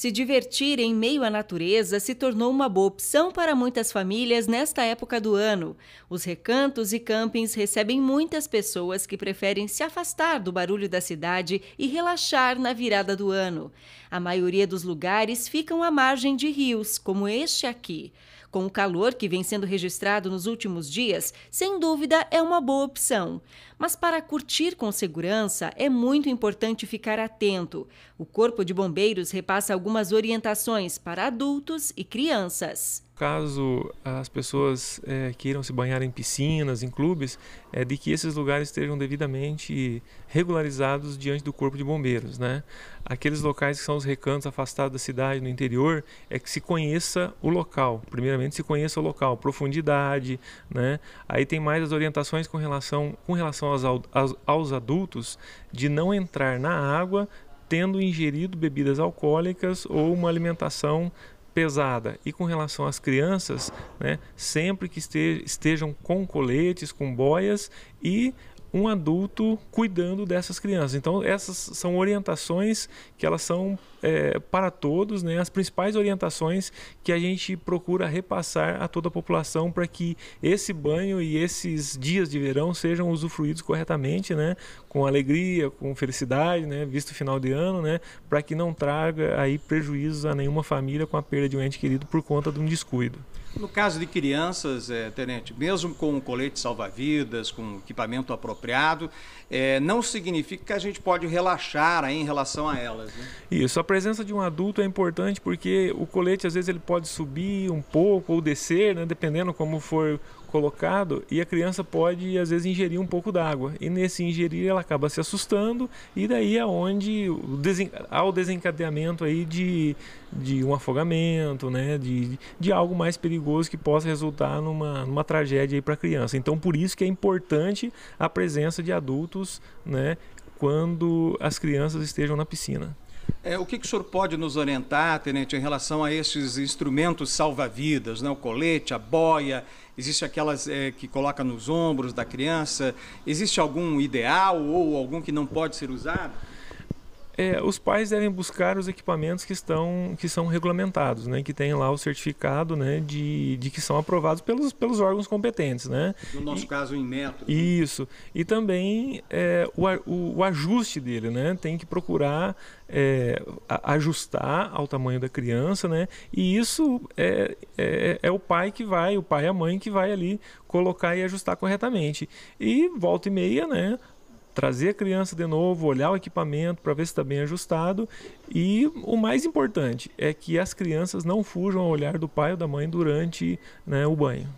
Se divertir em meio à natureza se tornou uma boa opção para muitas famílias nesta época do ano. Os recantos e campings recebem muitas pessoas que preferem se afastar do barulho da cidade e relaxar na virada do ano. A maioria dos lugares ficam à margem de rios, como este aqui. Com o calor que vem sendo registrado nos últimos dias, sem dúvida é uma boa opção. Mas para curtir com segurança, é muito importante ficar atento. O Corpo de Bombeiros repassa algumas orientações para adultos e crianças caso as pessoas é, queiram se banhar em piscinas, em clubes, é de que esses lugares estejam devidamente regularizados diante do corpo de bombeiros, né? Aqueles locais que são os recantos afastados da cidade, no interior, é que se conheça o local. Primeiramente se conheça o local, profundidade, né? Aí tem mais as orientações com relação com relação aos, aos, aos adultos de não entrar na água tendo ingerido bebidas alcoólicas ou uma alimentação pesada. E com relação às crianças, né, sempre que estejam com coletes, com boias e um adulto cuidando dessas crianças. Então essas são orientações que elas são é, para todos, né? As principais orientações que a gente procura repassar a toda a população para que esse banho e esses dias de verão sejam usufruídos corretamente, né? Com alegria, com felicidade, né? Visto o final de ano, né? Para que não traga aí prejuízos a nenhuma família com a perda de um ente querido por conta de um descuido. No caso de crianças, é, Tenente, mesmo com um colete salva-vidas, com equipamento apropriado, é, não significa que a gente pode relaxar aí em relação a elas. Né? Isso, a presença de um adulto é importante porque o colete às vezes ele pode subir um pouco ou descer, né, dependendo como for colocado e a criança pode às vezes ingerir um pouco d'água e nesse ingerir ela acaba se assustando e daí é onde desen... há o desencadeamento aí de, de um afogamento, né, de, de algo mais perigoso perigoso que possa resultar numa, numa tragédia para a criança. Então, por isso que é importante a presença de adultos né, quando as crianças estejam na piscina. É, o que, que o senhor pode nos orientar, tenente, em relação a esses instrumentos salva-vidas, né? o colete, a boia, existe aquelas é, que coloca nos ombros da criança, existe algum ideal ou algum que não pode ser usado? É, os pais devem buscar os equipamentos que estão que são regulamentados, né, que tem lá o certificado, né, de, de que são aprovados pelos, pelos órgãos competentes, né? No nosso e, caso em metro. Né? Isso. E também é, o, o, o, ajuste dele, né, tem que procurar é, ajustar ao tamanho da criança, né? E isso é, é, é o pai que vai, o pai e a mãe que vai ali colocar e ajustar corretamente. E volta e meia, né? trazer a criança de novo, olhar o equipamento para ver se está bem ajustado. E o mais importante é que as crianças não fujam ao olhar do pai ou da mãe durante né, o banho.